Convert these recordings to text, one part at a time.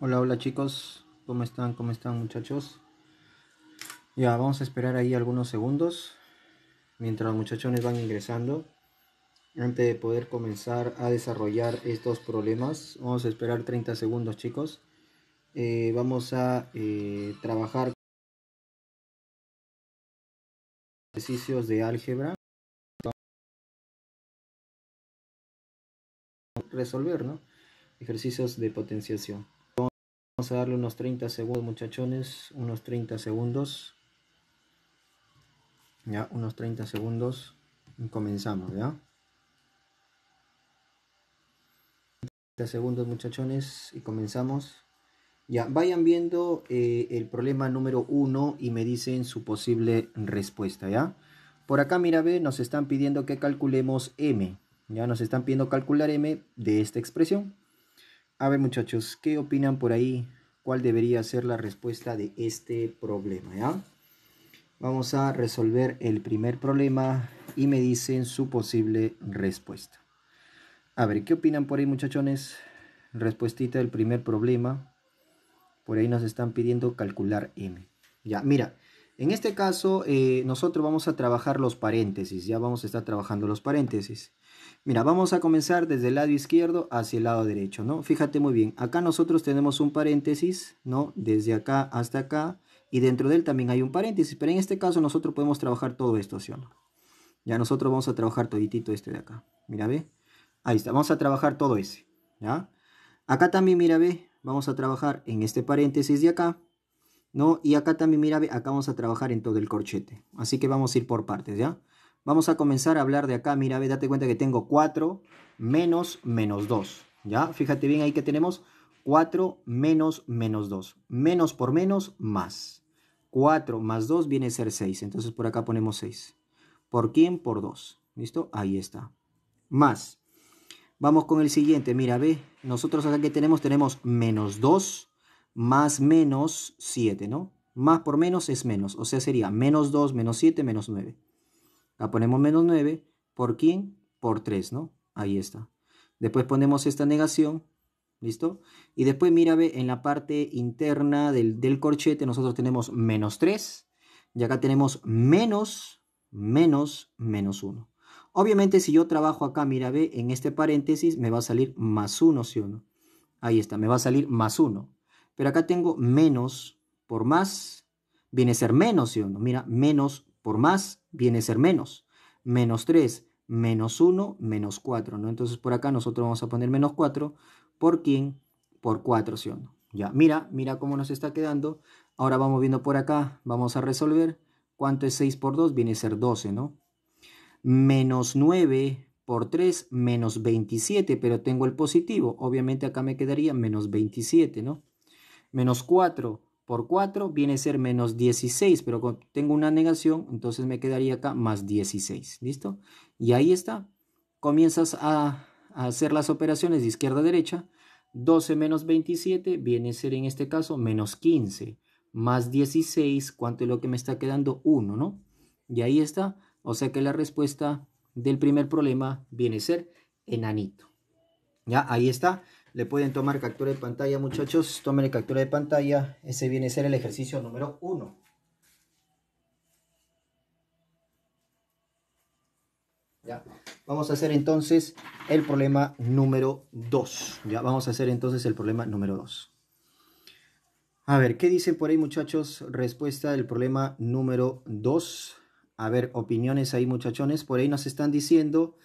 Hola, hola chicos, ¿cómo están? ¿Cómo están muchachos? Ya, vamos a esperar ahí algunos segundos mientras los muchachones van ingresando. Antes de poder comenzar a desarrollar estos problemas, vamos a esperar 30 segundos chicos. Eh, vamos a eh, trabajar ejercicios de álgebra. Resolver, ¿no? Ejercicios de potenciación. Vamos a darle unos 30 segundos, muchachones. Unos 30 segundos. Ya, unos 30 segundos. Y comenzamos, ¿ya? 30 segundos, muchachones. Y comenzamos. Ya, vayan viendo eh, el problema número 1 y me dicen su posible respuesta, ¿ya? Por acá, mira, ve, nos están pidiendo que calculemos M. Ya nos están pidiendo calcular M de esta expresión. A ver, muchachos, ¿qué opinan por ahí? cuál debería ser la respuesta de este problema. ¿ya? Vamos a resolver el primer problema y me dicen su posible respuesta. A ver, ¿qué opinan por ahí muchachones? Respuestita del primer problema. Por ahí nos están pidiendo calcular m. Ya, mira, en este caso eh, nosotros vamos a trabajar los paréntesis, ya vamos a estar trabajando los paréntesis. Mira, vamos a comenzar desde el lado izquierdo hacia el lado derecho, ¿no? Fíjate muy bien, acá nosotros tenemos un paréntesis, ¿no? Desde acá hasta acá, y dentro de él también hay un paréntesis, pero en este caso nosotros podemos trabajar todo esto, ¿sí no? Ya nosotros vamos a trabajar toditito este de acá, mira, ve. Ahí está, vamos a trabajar todo ese, ¿ya? Acá también, mira, ve, vamos a trabajar en este paréntesis de acá, ¿no? Y acá también, mira, ve, acá vamos a trabajar en todo el corchete. Así que vamos a ir por partes, ¿ya? Vamos a comenzar a hablar de acá, mira, ve, date cuenta que tengo 4 menos menos 2, ¿ya? Fíjate bien ahí que tenemos 4 menos menos 2. Menos por menos, más. 4 más 2 viene a ser 6, entonces por acá ponemos 6. ¿Por quién? Por 2, ¿listo? Ahí está. Más. Vamos con el siguiente, mira, ve, nosotros acá que tenemos, tenemos menos 2 más menos 7, ¿no? Más por menos es menos, o sea, sería menos 2 menos 7 menos 9. Acá ponemos menos 9. ¿Por quién? Por 3, ¿no? Ahí está. Después ponemos esta negación. ¿Listo? Y después, mira, ve, en la parte interna del, corchete nosotros tenemos menos 3. Y acá tenemos menos, menos, menos 1. Obviamente, si yo trabajo acá, mira, ve, en este paréntesis me va a salir más 1, ¿sí o Ahí está, me va a salir más 1. Pero acá tengo menos por más, viene a ser menos, ¿sí o no? Mira, menos por más viene a ser menos. Menos 3, menos 1, menos 4, ¿no? Entonces por acá nosotros vamos a poner menos 4. ¿Por quién? Por 4, ¿sí o no? Ya, mira, mira cómo nos está quedando. Ahora vamos viendo por acá, vamos a resolver. ¿Cuánto es 6 por 2? Viene a ser 12, ¿no? Menos 9 por 3, menos 27, pero tengo el positivo. Obviamente acá me quedaría menos 27, ¿no? Menos 4 por 4 viene a ser menos 16, pero tengo una negación, entonces me quedaría acá más 16, ¿listo? Y ahí está, comienzas a, a hacer las operaciones de izquierda a derecha, 12 menos 27 viene a ser en este caso menos 15, más 16, ¿cuánto es lo que me está quedando? 1, ¿no? Y ahí está, o sea que la respuesta del primer problema viene a ser enanito. Ya, ahí está. Le pueden tomar captura de pantalla, muchachos. Tomen captura de pantalla. Ese viene a ser el ejercicio número 1. Ya. Vamos a hacer entonces el problema número 2. Ya, vamos a hacer entonces el problema número 2. A ver, ¿qué dicen por ahí, muchachos? Respuesta del problema número 2. A ver, opiniones ahí, muchachones. Por ahí nos están diciendo,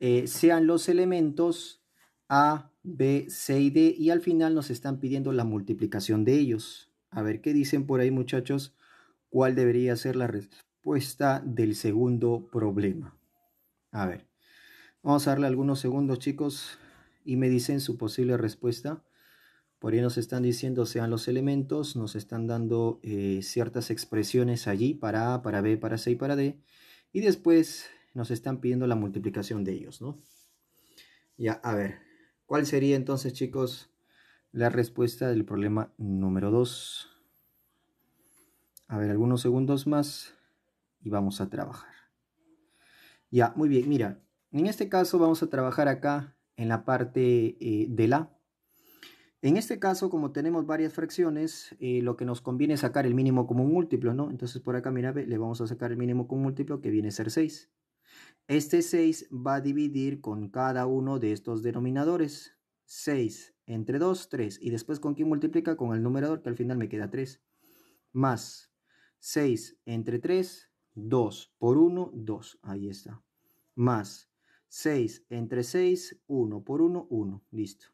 eh, sean los elementos A, B, C y D. Y al final nos están pidiendo la multiplicación de ellos. A ver qué dicen por ahí muchachos. ¿Cuál debería ser la respuesta del segundo problema? A ver. Vamos a darle algunos segundos chicos. Y me dicen su posible respuesta. Por ahí nos están diciendo sean los elementos. Nos están dando eh, ciertas expresiones allí para A, para B, para C y para D. Y después nos están pidiendo la multiplicación de ellos, ¿no? Ya, a ver, ¿Cuál sería entonces, chicos, la respuesta del problema número 2? A ver, algunos segundos más y vamos a trabajar. Ya, muy bien, mira, en este caso vamos a trabajar acá en la parte eh, de la. En este caso, como tenemos varias fracciones, eh, lo que nos conviene es sacar el mínimo común múltiplo, ¿no? Entonces por acá, mira, le vamos a sacar el mínimo común múltiplo que viene a ser 6. Este 6 va a dividir con cada uno de estos denominadores. 6 entre 2, 3. Y después con quién multiplica? Con el numerador que al final me queda 3. Más 6 entre 3, 2. Por 1, 2. Ahí está. Más 6 entre 6, 1. Por 1, 1. Listo.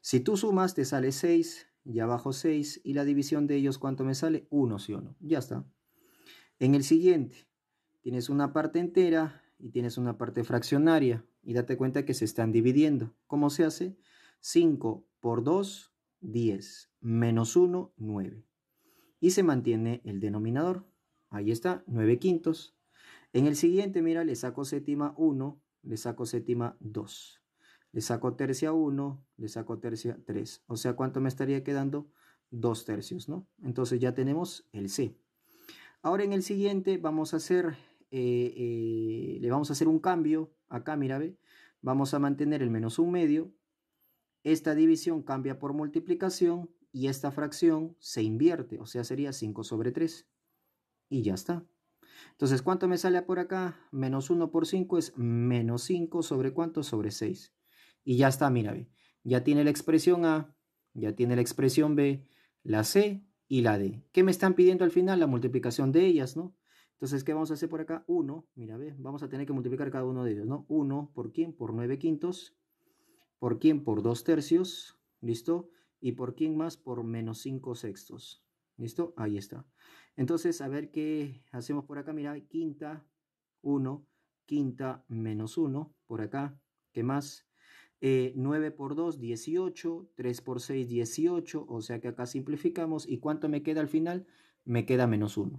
Si tú sumas te sale 6 y abajo 6 y la división de ellos cuánto me sale 1, sí o no. Ya está. En el siguiente Tienes una parte entera y tienes una parte fraccionaria y date cuenta que se están dividiendo. ¿Cómo se hace? 5 por 2, 10, menos 1, 9. Y se mantiene el denominador. Ahí está, 9 quintos. En el siguiente, mira, le saco séptima 1, le saco séptima 2. Le saco tercia 1, le saco tercia 3. O sea, ¿cuánto me estaría quedando? 2 tercios, ¿no? Entonces ya tenemos el C. Ahora en el siguiente vamos a hacer eh, eh, le vamos a hacer un cambio acá, mira, ve, vamos a mantener el menos un medio, esta división cambia por multiplicación y esta fracción se invierte, o sea, sería 5 sobre 3. Y ya está. Entonces, ¿cuánto me sale por acá? Menos 1 por 5 es menos 5 sobre cuánto? Sobre 6. Y ya está, mira, ve. Ya tiene la expresión A, ya tiene la expresión B, la C y la D. ¿Qué me están pidiendo al final? La multiplicación de ellas, ¿no? Entonces, ¿qué vamos a hacer por acá? 1, mira, ve, vamos a tener que multiplicar cada uno de ellos, ¿no? 1 por quién, por 9 quintos, por quién, por 2 tercios, ¿listo? Y por quién más, por menos 5 sextos, ¿listo? Ahí está. Entonces, a ver qué hacemos por acá, mira, quinta, 1, quinta, menos 1, por acá, ¿qué más? 9 eh, por 2, 18, 3 por 6, 18, o sea que acá simplificamos, ¿y cuánto me queda al final? Me queda menos 1.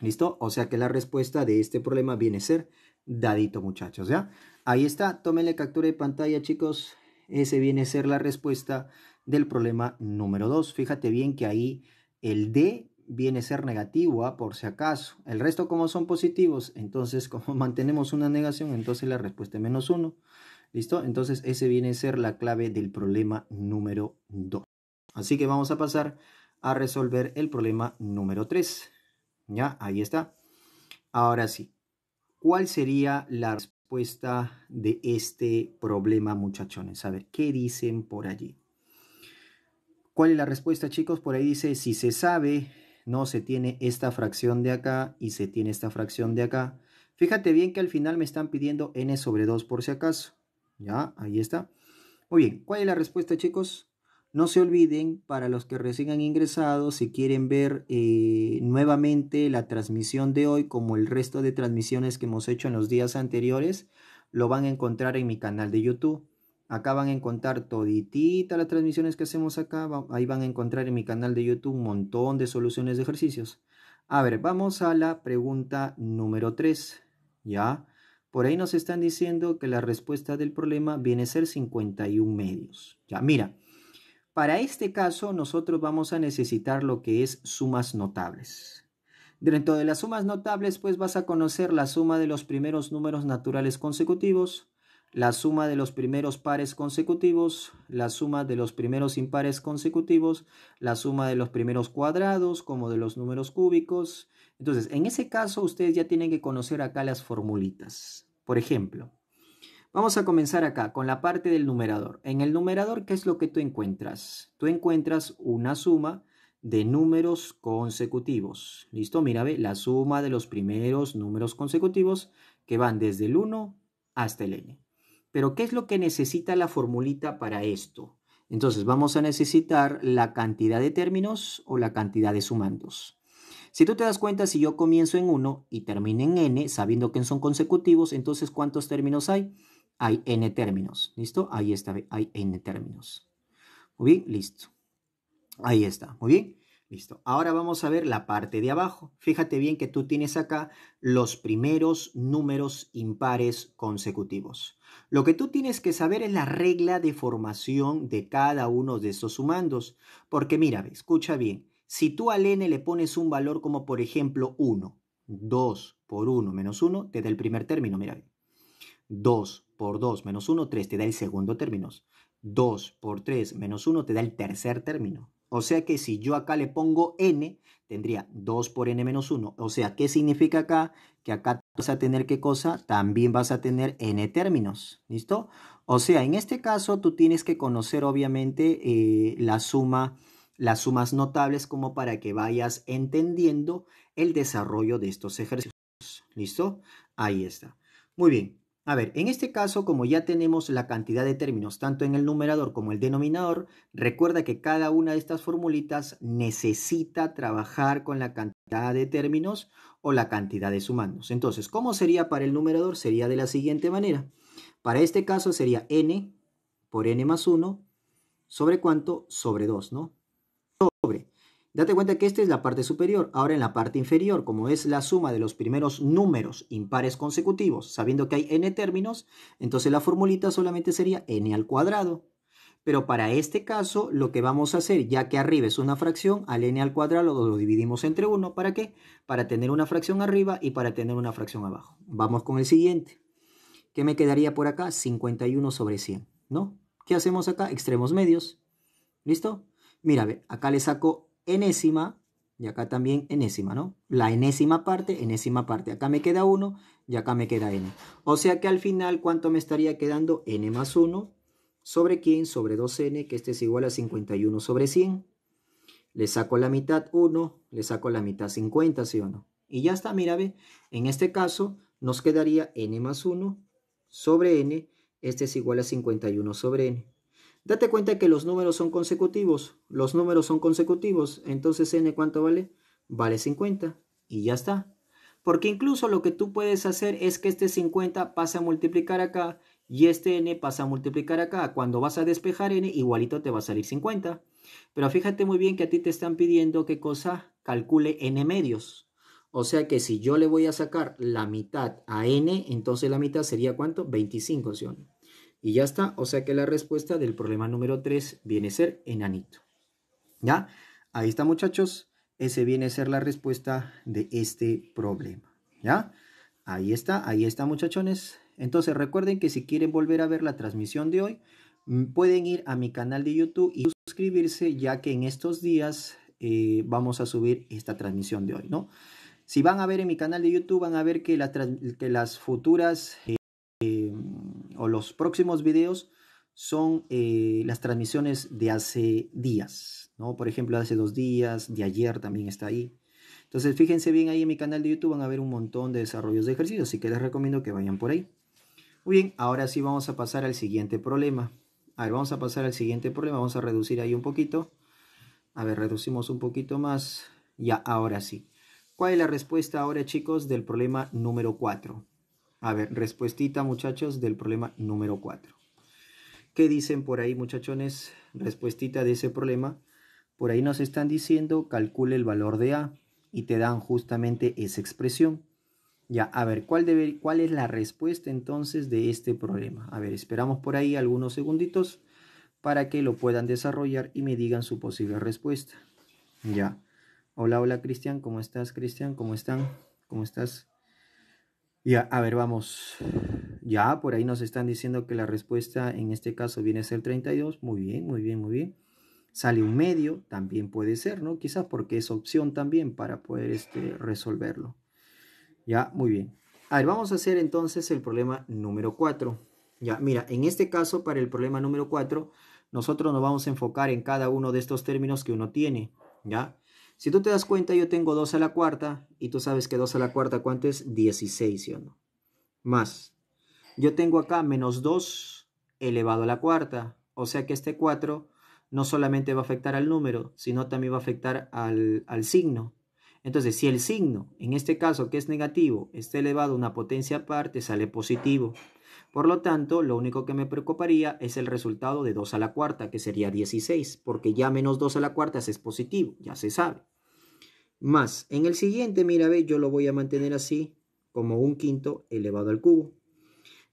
¿Listo? O sea que la respuesta de este problema viene a ser dadito, muchachos, ¿ya? Ahí está, tómenle captura de pantalla, chicos. Ese viene a ser la respuesta del problema número 2. Fíjate bien que ahí el D viene a ser negativo, ¿ah? por si acaso. El resto, como son positivos, entonces como mantenemos una negación, entonces la respuesta es menos 1. ¿Listo? Entonces ese viene a ser la clave del problema número 2. Así que vamos a pasar a resolver el problema número 3. ¿Ya? Ahí está. Ahora sí, ¿cuál sería la respuesta de este problema, muchachones? A ver, ¿qué dicen por allí? ¿Cuál es la respuesta, chicos? Por ahí dice, si se sabe, no se tiene esta fracción de acá y se tiene esta fracción de acá. Fíjate bien que al final me están pidiendo n sobre 2 por si acaso. Ya, ahí está. Muy bien, ¿cuál es la respuesta, chicos? No se olviden, para los que recién han ingresado, si quieren ver eh, nuevamente la transmisión de hoy, como el resto de transmisiones que hemos hecho en los días anteriores, lo van a encontrar en mi canal de YouTube. Acá van a encontrar toditita las transmisiones que hacemos acá. Ahí van a encontrar en mi canal de YouTube un montón de soluciones de ejercicios. A ver, vamos a la pregunta número 3. ¿Ya? Por ahí nos están diciendo que la respuesta del problema viene a ser 51 medios. Ya, mira. Para este caso nosotros vamos a necesitar lo que es sumas notables. Dentro de las sumas notables pues vas a conocer la suma de los primeros números naturales consecutivos, la suma de los primeros pares consecutivos, la suma de los primeros impares consecutivos, la suma de los primeros cuadrados como de los números cúbicos. Entonces, en ese caso ustedes ya tienen que conocer acá las formulitas. Por ejemplo, Vamos a comenzar acá con la parte del numerador. En el numerador, ¿qué es lo que tú encuentras? Tú encuentras una suma de números consecutivos. ¿Listo? Mira, ve, la suma de los primeros números consecutivos que van desde el 1 hasta el n. Pero, ¿qué es lo que necesita la formulita para esto? Entonces, vamos a necesitar la cantidad de términos o la cantidad de sumandos. Si tú te das cuenta, si yo comienzo en 1 y termino en n, sabiendo que son consecutivos, entonces ¿cuántos términos hay? hay n términos. ¿Listo? Ahí está, hay n términos. Muy bien, listo. Ahí está, muy bien. Listo. Ahora vamos a ver la parte de abajo. Fíjate bien que tú tienes acá los primeros números impares consecutivos. Lo que tú tienes que saber es la regla de formación de cada uno de estos sumandos. Porque mira, escucha bien. Si tú al n le pones un valor como por ejemplo 1, 2 por 1 menos 1, te da el primer término, mira bien. 2 por 2 menos 1, 3 te da el segundo término. 2 por 3 menos 1 te da el tercer término. O sea que si yo acá le pongo n, tendría 2 por n menos 1. O sea, ¿qué significa acá? Que acá vas a tener qué cosa? También vas a tener n términos. ¿Listo? O sea, en este caso tú tienes que conocer obviamente eh, la suma, las sumas notables como para que vayas entendiendo el desarrollo de estos ejercicios. ¿Listo? Ahí está. Muy bien. A ver, en este caso, como ya tenemos la cantidad de términos tanto en el numerador como el denominador, recuerda que cada una de estas formulitas necesita trabajar con la cantidad de términos o la cantidad de sumandos. Entonces, ¿cómo sería para el numerador? Sería de la siguiente manera. Para este caso sería n por n más 1 sobre cuánto? Sobre 2, ¿no? Sobre Date cuenta que esta es la parte superior. Ahora en la parte inferior, como es la suma de los primeros números impares consecutivos, sabiendo que hay n términos, entonces la formulita solamente sería n al cuadrado. Pero para este caso, lo que vamos a hacer, ya que arriba es una fracción, al n al cuadrado lo dividimos entre 1. ¿Para qué? Para tener una fracción arriba y para tener una fracción abajo. Vamos con el siguiente. ¿Qué me quedaría por acá? 51 sobre 100, ¿no? ¿Qué hacemos acá? Extremos medios. ¿Listo? Mira, a acá le saco enésima, y acá también enésima, ¿no? La enésima parte, enésima parte. Acá me queda 1 y acá me queda n. O sea que al final, ¿cuánto me estaría quedando? n más 1 sobre quién? Sobre 2n, que este es igual a 51 sobre 100. Le saco la mitad 1, le saco la mitad 50, ¿sí o no? Y ya está, mira, ve. En este caso nos quedaría n más 1 sobre n. Este es igual a 51 sobre n. Date cuenta que los números son consecutivos. Los números son consecutivos. Entonces n cuánto vale? Vale 50. Y ya está. Porque incluso lo que tú puedes hacer es que este 50 pase a multiplicar acá y este n pasa a multiplicar acá. Cuando vas a despejar n, igualito te va a salir 50. Pero fíjate muy bien que a ti te están pidiendo qué cosa calcule n medios. O sea que si yo le voy a sacar la mitad a n, entonces la mitad sería cuánto? 25, ¿sí y ya está, o sea que la respuesta del problema número 3 viene a ser enanito. ¿Ya? Ahí está muchachos, ese viene a ser la respuesta de este problema. ¿Ya? Ahí está, ahí está muchachones. Entonces recuerden que si quieren volver a ver la transmisión de hoy, mm, pueden ir a mi canal de YouTube y suscribirse ya que en estos días eh, vamos a subir esta transmisión de hoy, ¿no? Si van a ver en mi canal de YouTube, van a ver que, las futuras... Eh, o los próximos videos son eh, las transmisiones de hace días, ¿no? Por ejemplo, hace dos días, de ayer también está ahí. Entonces, fíjense bien ahí en mi canal de YouTube, van a ver un montón de desarrollos de ejercicios, así que les recomiendo que vayan por ahí. Muy bien, ahora sí vamos a pasar al siguiente problema. A ver, vamos a pasar al siguiente problema, vamos a reducir ahí un poquito. A ver, reducimos un poquito más. Ya, ahora sí. ¿Cuál es la respuesta ahora, chicos, del problema número 4? A ver, respuestita muchachos del problema número 4. ¿Qué dicen por ahí muchachones? Respuestita de ese problema. Por ahí nos están diciendo calcule el valor de A y te dan justamente esa expresión. Ya, a ver, ¿cuál, debe, ¿cuál es la respuesta entonces de este problema? A ver, esperamos por ahí algunos segunditos para que lo puedan desarrollar y me digan su posible respuesta. Ya. Hola, hola Cristian, ¿cómo estás Cristian? ¿Cómo están? ¿Cómo estás? Ya, a ver, vamos. Ya, por ahí nos están diciendo que la respuesta en este caso viene a ser 32. Muy bien, muy bien, muy bien. Sale un medio, también puede ser, ¿no? Quizás porque es opción también para poder este, resolverlo. Ya, muy bien. A ver, vamos a hacer entonces el problema número 4. Ya, mira, en este caso, para el problema número 4, nosotros nos vamos a enfocar en cada uno de estos términos que uno tiene, ¿ya? Si tú te das cuenta, yo tengo 2 a la cuarta y tú sabes que 2 a la cuarta, ¿cuánto es? 16, ¿sí o no? Más. Yo tengo acá menos 2 elevado a la cuarta. O sea que este 4 no solamente va a afectar al número, sino también va a afectar al, al signo. Entonces, si el signo, en este caso que es negativo, está elevado a una potencia aparte, sale positivo. Por lo tanto, lo único que me preocuparía es el resultado de 2 a la cuarta, que sería 16, porque ya menos 2 a la cuarta es positivo, ya se sabe. Más, en el siguiente, mira, ve, yo lo voy a mantener así, como un quinto elevado al cubo.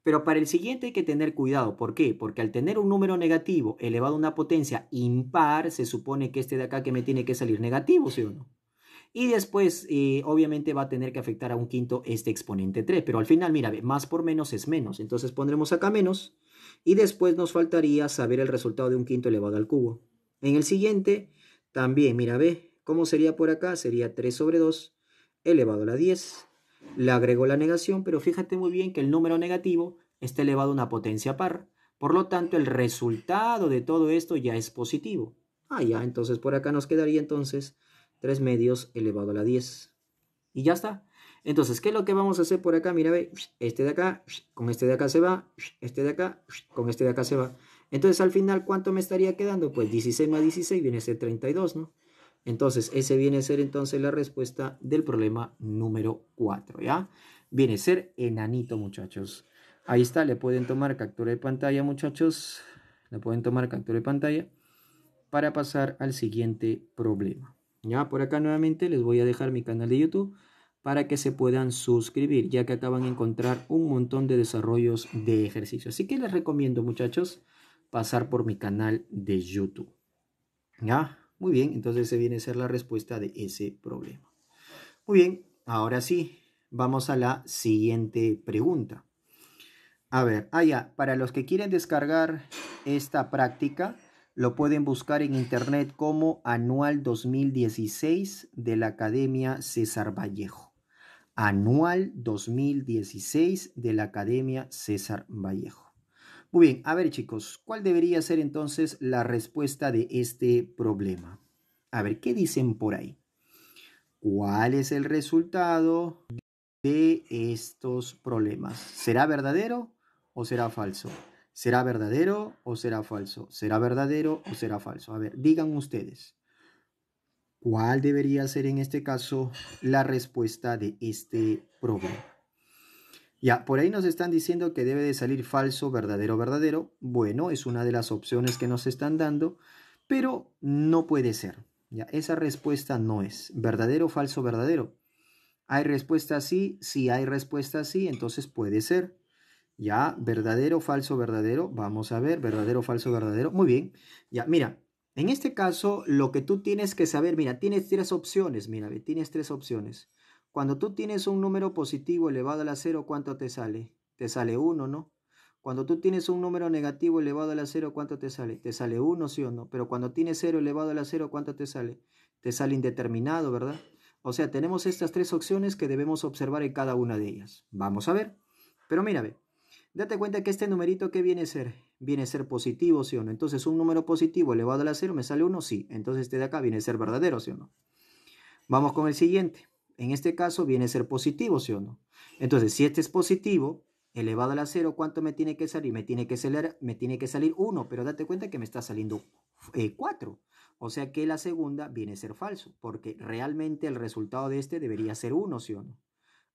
Pero para el siguiente hay que tener cuidado. ¿Por qué? Porque al tener un número negativo elevado a una potencia impar, se supone que este de acá que me tiene que salir negativo, ¿sí o no? Y después, eh, obviamente, va a tener que afectar a un quinto este exponente 3. Pero al final, mira, más por menos es menos. Entonces pondremos acá menos. Y después nos faltaría saber el resultado de un quinto elevado al cubo. En el siguiente, también, mira, ve, ¿cómo sería por acá? Sería 3 sobre 2 elevado a la 10. Le agregó la negación, pero fíjate muy bien que el número negativo está elevado a una potencia par. Por lo tanto, el resultado de todo esto ya es positivo. Ah, ya, entonces por acá nos quedaría entonces 3 medios elevado a la 10. Y ya está. Entonces, ¿qué es lo que vamos a hacer por acá? Mira, ve, este de acá, con este de acá se va, este de acá, con este de acá se va. Entonces, al final, ¿cuánto me estaría quedando? Pues 16 más 16 viene a ser 32, ¿no? Entonces, ese viene a ser entonces la respuesta del problema número 4, ¿ya? Viene a ser enanito, muchachos. Ahí está, le pueden tomar captura de pantalla, muchachos. Le pueden tomar captura de pantalla para pasar al siguiente problema. Ya por acá nuevamente les voy a dejar mi canal de YouTube para que se puedan suscribir, ya que acaban de encontrar un montón de desarrollos de ejercicio. Así que les recomiendo, muchachos, pasar por mi canal de YouTube. ¿Ya? Muy bien, entonces se viene a ser la respuesta de ese problema. Muy bien, ahora sí, vamos a la siguiente pregunta. A ver, allá ah, para los que quieren descargar esta práctica, lo pueden buscar en internet como Anual 2016 de la Academia César Vallejo. Anual 2016 de la Academia César Vallejo. Muy bien, a ver chicos, ¿cuál debería ser entonces la respuesta de este problema? A ver, ¿qué dicen por ahí? ¿Cuál es el resultado de estos problemas? ¿Será verdadero o será falso? ¿Será verdadero o será falso? ¿Será verdadero o será falso? A ver, digan ustedes, ¿cuál debería ser en este caso la respuesta de este problema? Ya, por ahí nos están diciendo que debe de salir falso, verdadero, verdadero. Bueno, es una de las opciones que nos están dando, pero no puede ser. Ya, esa respuesta no es verdadero, falso, verdadero. Hay respuesta sí, si hay respuesta sí, entonces puede ser. Ya, verdadero, falso, verdadero. Vamos a ver, verdadero, falso, verdadero. Muy bien. Ya, mira, en este caso, lo que tú tienes que saber, mira, tienes tres opciones, mira, tienes tres opciones. Cuando tú tienes un número positivo elevado a la cero, ¿cuánto te sale? Te sale uno, ¿no? Cuando tú tienes un número negativo elevado a la cero ¿cuánto te sale? Te sale uno, sí o no. Pero cuando tienes 0 elevado a la cero, ¿cuánto te sale? Te sale indeterminado, ¿verdad? O sea, tenemos estas tres opciones que debemos observar en cada una de ellas. Vamos a ver. Pero mira, ve. Date cuenta que este numerito, que viene a ser? Viene a ser positivo, ¿sí o no? Entonces, un número positivo elevado a la 0 me sale 1, sí. Entonces, este de acá viene a ser verdadero, ¿sí o no? Vamos con el siguiente. En este caso, viene a ser positivo, ¿sí o no? Entonces, si este es positivo, elevado a la 0, ¿cuánto me tiene que salir? Me tiene que salir, me tiene que salir 1, pero date cuenta que me está saliendo 4. Eh, o sea que la segunda viene a ser falso, porque realmente el resultado de este debería ser 1, ¿sí o no?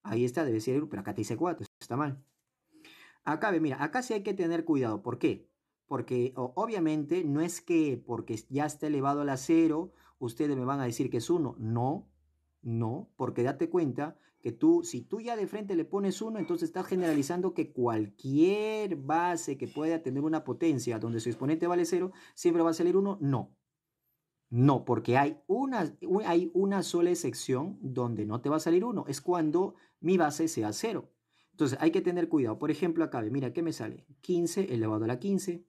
Ahí está, debe ser 1, pero acá te dice 4, está mal. Acá, mira, acá sí hay que tener cuidado. ¿Por qué? Porque obviamente no es que porque ya está elevado a la cero, ustedes me van a decir que es 1. No, no, porque date cuenta que tú, si tú ya de frente le pones 1, entonces estás generalizando que cualquier base que pueda tener una potencia donde su exponente vale 0, siempre va a salir 1. No, no, porque hay una, hay una sola excepción donde no te va a salir 1. Es cuando mi base sea 0. Entonces hay que tener cuidado. Por ejemplo, acá, mira, ¿qué me sale? 15 elevado a la 15.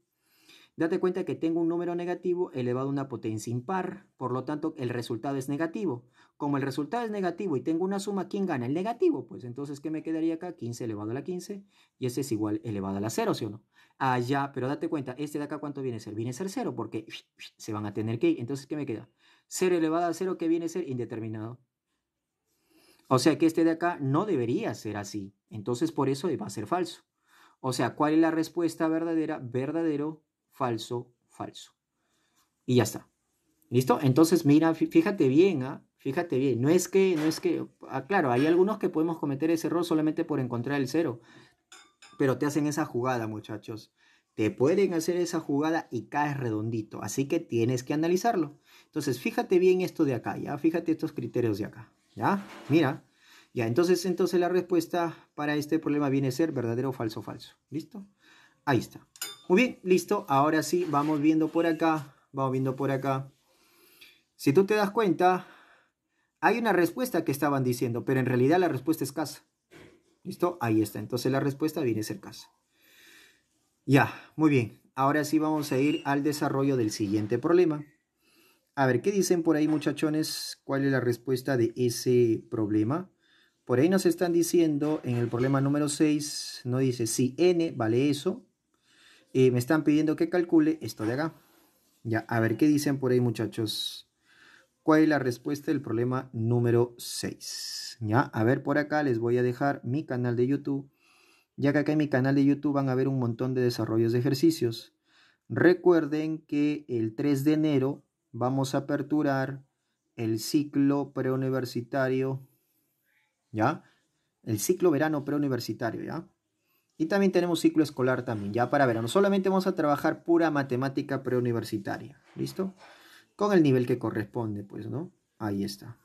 Date cuenta que tengo un número negativo elevado a una potencia impar, por lo tanto el resultado es negativo. Como el resultado es negativo y tengo una suma, ¿quién gana? El negativo. Pues entonces, ¿qué me quedaría acá? 15 elevado a la 15 y ese es igual elevado a la 0, ¿sí o no? Allá, pero date cuenta, este de acá cuánto viene a ser? Viene a ser 0 porque se van a tener que ir. Entonces, ¿qué me queda? 0 elevado a 0, ¿qué viene a ser? Indeterminado. O sea que este de acá no debería ser así. Entonces por eso va a ser falso. O sea, ¿cuál es la respuesta verdadera? Verdadero, falso, falso. Y ya está. ¿Listo? Entonces mira, fíjate bien, ¿ah? Fíjate bien, no es que, no es que, ah, claro, hay algunos que podemos cometer ese error solamente por encontrar el cero, pero te hacen esa jugada, muchachos. Te pueden hacer esa jugada y caes redondito, así que tienes que analizarlo. Entonces, fíjate bien esto de acá, ya, fíjate estos criterios de acá. ¿Ya? Mira. Ya, entonces, entonces la respuesta para este problema viene a ser verdadero, falso, falso. ¿Listo? Ahí está. Muy bien, listo. Ahora sí, vamos viendo por acá. Vamos viendo por acá. Si tú te das cuenta, hay una respuesta que estaban diciendo, pero en realidad la respuesta es casa. ¿Listo? Ahí está. Entonces la respuesta viene a ser casa. Ya, muy bien. Ahora sí vamos a ir al desarrollo del siguiente problema. A ver, ¿qué dicen por ahí muchachones? ¿Cuál es la respuesta de ese problema? Por ahí nos están diciendo en el problema número 6, no dice si n vale eso. Eh, me están pidiendo que calcule esto de acá. Ya, a ver, ¿qué dicen por ahí muchachos? ¿Cuál es la respuesta del problema número 6? Ya, a ver, por acá les voy a dejar mi canal de YouTube. Ya que acá en mi canal de YouTube van a ver un montón de desarrollos de ejercicios. Recuerden que el 3 de enero vamos a aperturar el ciclo preuniversitario, ¿ya? El ciclo verano preuniversitario, ¿ya? Y también tenemos ciclo escolar también, ya para verano. Solamente vamos a trabajar pura matemática preuniversitaria, ¿listo? Con el nivel que corresponde, pues, ¿no? Ahí está.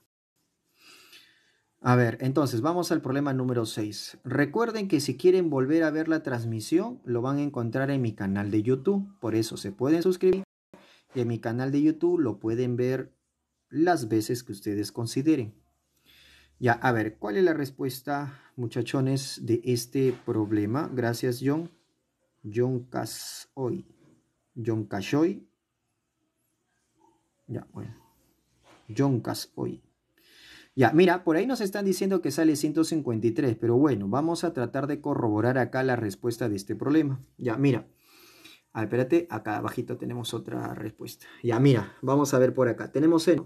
A ver, entonces vamos al problema número 6. Recuerden que si quieren volver a ver la transmisión, lo van a encontrar en mi canal de YouTube. Por eso se pueden suscribir en mi canal de YouTube lo pueden ver las veces que ustedes consideren. Ya, a ver, ¿cuál es la respuesta, muchachones, de este problema? Gracias, John. John Casoy. John Cashoy. Ya, bueno. John Casoy. Ya, mira, por ahí nos están diciendo que sale 153, pero bueno, vamos a tratar de corroborar acá la respuesta de este problema. Ya, mira, Ah, espérate, acá abajito tenemos otra respuesta. Ya, mira, vamos a ver por acá. Tenemos n.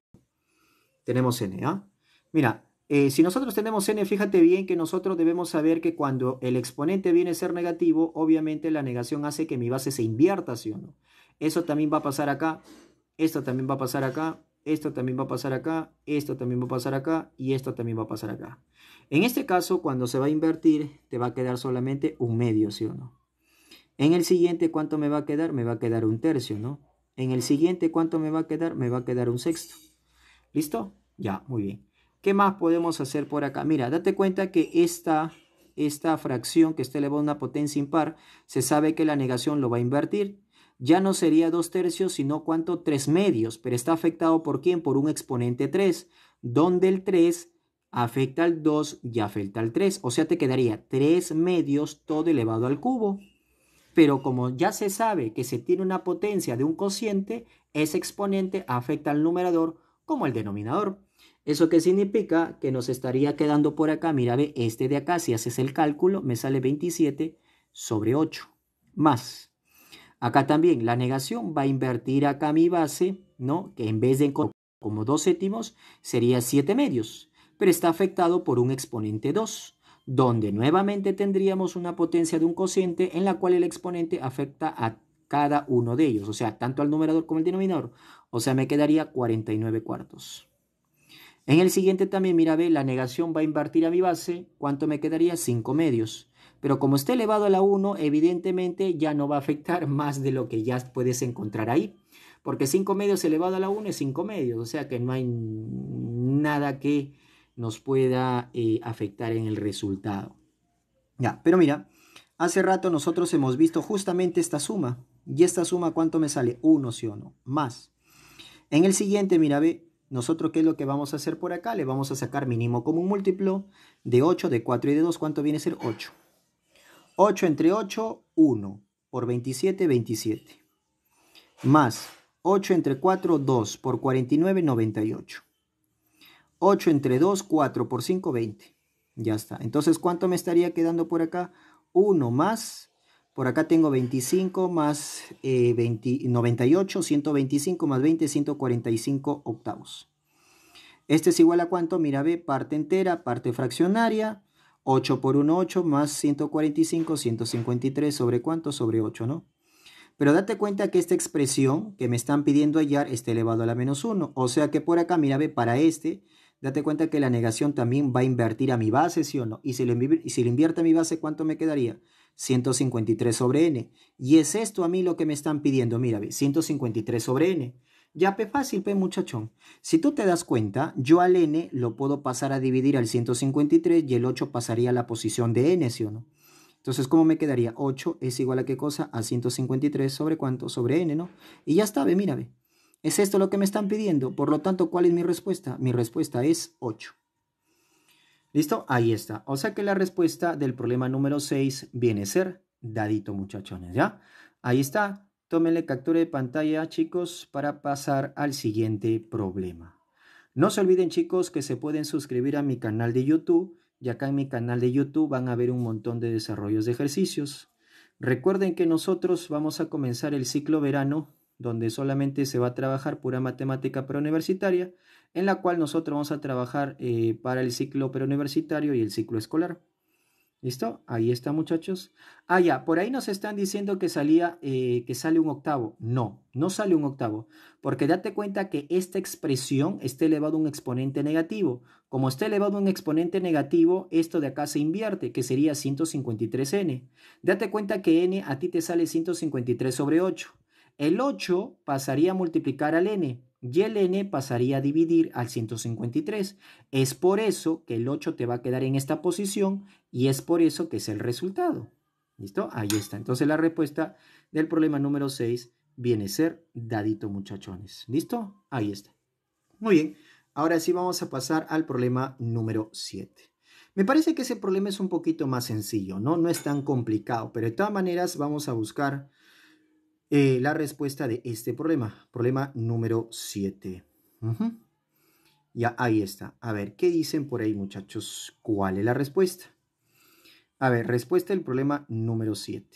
Tenemos n, ¿ah? Mira, eh, si nosotros tenemos n, fíjate bien que nosotros debemos saber que cuando el exponente viene a ser negativo, obviamente la negación hace que mi base se invierta, ¿sí o no? Eso también va a pasar acá, esto también va a pasar acá, esto también va a pasar acá, esto también va a pasar acá y esto también va a pasar acá. En este caso, cuando se va a invertir, te va a quedar solamente un medio, ¿sí o no? En el siguiente, ¿cuánto me va a quedar? Me va a quedar un tercio, ¿no? En el siguiente, ¿cuánto me va a quedar? Me va a quedar un sexto. ¿Listo? Ya, muy bien. ¿Qué más podemos hacer por acá? Mira, date cuenta que esta, esta fracción que está elevada a una potencia impar, se sabe que la negación lo va a invertir. Ya no sería dos tercios, sino cuánto? Tres medios, pero está afectado por quién? Por un exponente 3, donde el 3 afecta al 2 y afecta al 3. O sea, te quedaría tres medios todo elevado al cubo pero como ya se sabe que se tiene una potencia de un cociente, ese exponente afecta al numerador como al denominador. ¿Eso qué significa? Que nos estaría quedando por acá, mira, ve, este de acá, si haces el cálculo, me sale 27 sobre 8, más. Acá también la negación va a invertir acá mi base, ¿no? Que en vez de como dos séptimos, sería 7 medios, pero está afectado por un exponente 2 donde nuevamente tendríamos una potencia de un cociente en la cual el exponente afecta a cada uno de ellos, o sea, tanto al numerador como al denominador, o sea, me quedaría 49 cuartos. En el siguiente también, mira, ve, la negación va a invertir a mi base, ¿cuánto me quedaría? 5 medios. Pero como está elevado a la 1, evidentemente ya no va a afectar más de lo que ya puedes encontrar ahí. Porque 5 medios elevado a la 1 es 5 medios, o sea que no hay nada que nos pueda eh, afectar en el resultado. Ya, pero mira, hace rato nosotros hemos visto justamente esta suma. ¿Y esta suma cuánto me sale? 1, sí o no, más. En el siguiente, mira, ve, nosotros qué es lo que vamos a hacer por acá? Le vamos a sacar mínimo común múltiplo de 8, de 4 y de 2. ¿Cuánto viene a ser 8? 8 entre 8, 1. Por 27, 27. Más 8 entre 4, 2. Por 49, 98. 8 entre 2, 4 por 5, 20. Ya está. Entonces, ¿cuánto me estaría quedando por acá? 1 más. Por acá tengo 25 más 98, eh, 125 más 20, 145 octavos. Este es igual a cuánto, mira, ve, parte entera, parte fraccionaria. 8 por 1, 8, más 145, 153, ¿sobre cuánto? Sobre 8, ¿no? Pero date cuenta que esta expresión que me están pidiendo hallar está elevado a la menos 1. O sea que por acá, mira, ve, para este, date cuenta que la negación también va a invertir a mi base, ¿sí o no? Y si lo, y invierte a mi base, ¿cuánto me quedaría? 153 sobre n. Y es esto a mí lo que me están pidiendo. Mira, 153 sobre n. Ya, pe fácil, pe muchachón. Si tú te das cuenta, yo al n lo puedo pasar a dividir al 153 y el 8 pasaría a la posición de n, ¿sí o no? Entonces, ¿cómo me quedaría? 8 es igual a qué cosa? A 153 sobre cuánto? Sobre n, ¿no? Y ya está, ve, mira, ve. ¿Es esto lo que me están pidiendo? Por lo tanto, ¿cuál es mi respuesta? Mi respuesta es 8. ¿Listo? Ahí está. O sea que la respuesta del problema número 6 viene a ser dadito, muchachones, ¿ya? Ahí está. Tómenle captura de pantalla, chicos, para pasar al siguiente problema. No se olviden, chicos, que se pueden suscribir a mi canal de YouTube, y acá en mi canal de YouTube van a ver un montón de desarrollos de ejercicios. Recuerden que nosotros vamos a comenzar el ciclo verano donde solamente se va a trabajar pura matemática preuniversitaria, en la cual nosotros vamos a trabajar eh, para el ciclo preuniversitario y el ciclo escolar. ¿Listo? Ahí está, muchachos. Ah, ya, por ahí nos están diciendo que salía, eh, que sale un octavo. No, no sale un octavo. Porque date cuenta que esta expresión está elevado a un exponente negativo. Como está elevado a un exponente negativo, esto de acá se invierte, que sería 153n. Date cuenta que n a ti te sale 153 sobre 8. El 8 pasaría a multiplicar al n y el n pasaría a dividir al 153. Es por eso que el 8 te va a quedar en esta posición y es por eso que es el resultado. ¿Listo? Ahí está. Entonces la respuesta del problema número 6 viene a ser dadito muchachones. ¿Listo? Ahí está. Muy bien. Ahora sí vamos a pasar al problema número 7. Me parece que ese problema es un poquito más sencillo, ¿no? No es tan complicado, pero de todas maneras vamos a buscar eh, la respuesta de este problema, problema número 7. Ya ahí está. A ver, ¿qué dicen por ahí muchachos? ¿Cuál es la respuesta? A ver, respuesta del problema número 7.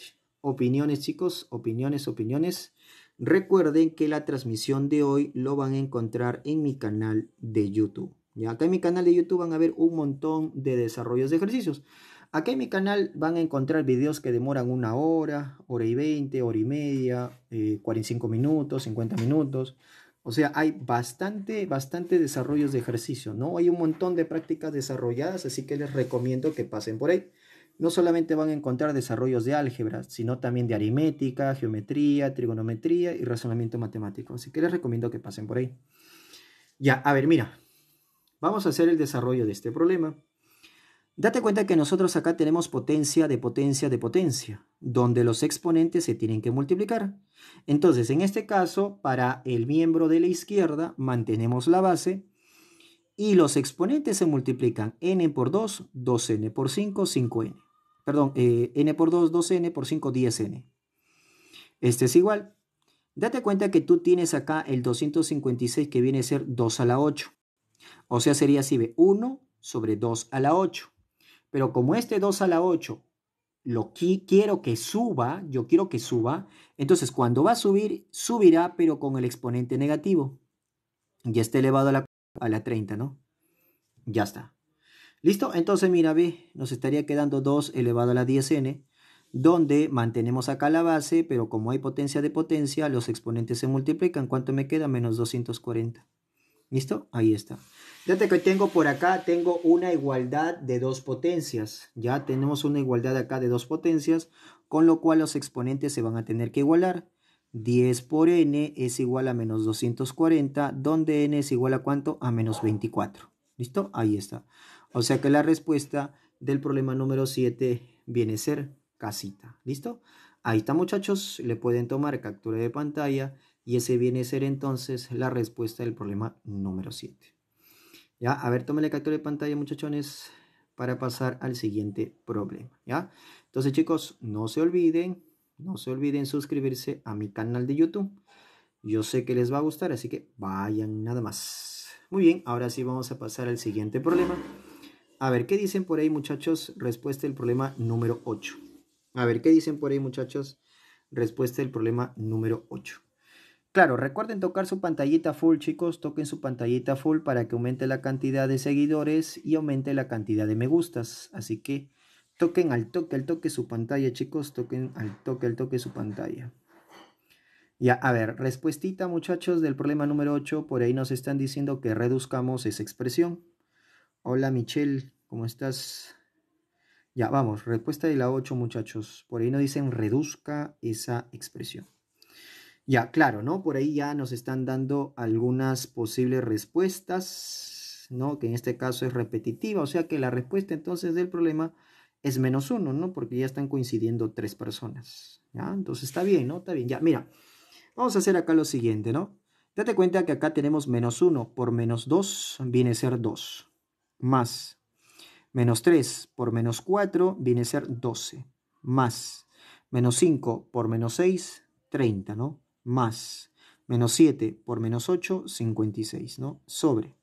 Opiniones chicos, opiniones, opiniones. Recuerden que la transmisión de hoy lo van a encontrar en mi canal de YouTube. Ya acá en mi canal de YouTube van a ver un montón de desarrollos de ejercicios. Aquí en mi canal van a encontrar videos que demoran una hora, hora y veinte, hora y media, 45 eh, minutos, 50 minutos. O sea, hay bastante, bastante desarrollos de ejercicio, ¿no? Hay un montón de prácticas desarrolladas, así que les recomiendo que pasen por ahí. No solamente van a encontrar desarrollos de álgebra, sino también de aritmética, geometría, trigonometría y razonamiento matemático. Así que les recomiendo que pasen por ahí. Ya, a ver, mira. Vamos a hacer el desarrollo de este problema. Date cuenta que nosotros acá tenemos potencia de potencia de potencia, donde los exponentes se tienen que multiplicar. Entonces, en este caso, para el miembro de la izquierda, mantenemos la base y los exponentes se multiplican n por 2, 2n por 5, 5n. Perdón, n por 2, 2n eh, por 5, 10n. Este es igual. Date cuenta que tú tienes acá el 256 que viene a ser 2 a la 8. O sea, sería así, ve 1 sobre 2 a la 8. Pero como este 2 a la 8 lo quiero que suba, yo quiero que suba, entonces cuando va a subir, subirá, pero con el exponente negativo. Ya está elevado a la, a la 30, ¿no? Ya está. ¿Listo? Entonces, mira, ve, nos estaría quedando 2 elevado a la 10n, donde mantenemos acá la base, pero como hay potencia de potencia, los exponentes se multiplican. ¿Cuánto me queda? Menos 240. ¿Listo? Ahí está. Fíjate que tengo por acá, tengo una igualdad de dos potencias. Ya tenemos una igualdad acá de dos potencias, con lo cual los exponentes se van a tener que igualar. 10 por n es igual a menos 240, donde n es igual a cuánto? A menos 24. ¿Listo? Ahí está. O sea que la respuesta del problema número 7 viene a ser casita. ¿Listo? Ahí está muchachos, le pueden tomar captura de pantalla y ese viene a ser entonces la respuesta del problema número 7. Ya, a ver, la captura de pantalla, muchachones, para pasar al siguiente problema. Ya, entonces, chicos, no se olviden, no se olviden suscribirse a mi canal de YouTube. Yo sé que les va a gustar, así que vayan nada más. Muy bien, ahora sí vamos a pasar al siguiente problema. A ver, ¿qué dicen por ahí, muchachos? Respuesta del problema número 8. A ver, ¿qué dicen por ahí, muchachos? Respuesta del problema número 8. Claro, recuerden tocar su pantallita full, chicos. Toquen su pantallita full para que aumente la cantidad de seguidores y aumente la cantidad de me gustas. Así que toquen al toque, al toque su pantalla, chicos. Toquen al toque, al toque su pantalla. Ya, a ver, respuestita, muchachos, del problema número 8. Por ahí nos están diciendo que reduzcamos esa expresión. Hola, Michelle, ¿cómo estás? Ya, vamos, respuesta de la 8, muchachos. Por ahí nos dicen reduzca esa expresión. Ya, claro, ¿no? Por ahí ya nos están dando algunas posibles respuestas, ¿no? Que en este caso es repetitiva, o sea que la respuesta entonces del problema es menos uno, ¿no? Porque ya están coincidiendo tres personas, ¿ya? Entonces está bien, ¿no? Está bien, ya, mira, vamos a hacer acá lo siguiente, ¿no? Date cuenta que acá tenemos menos uno por menos dos viene a ser dos, más menos 3 por menos 4 viene a ser 12, más menos 5 por menos 6, 30, ¿no? más menos 7 por menos 8, 56, ¿no? Sobre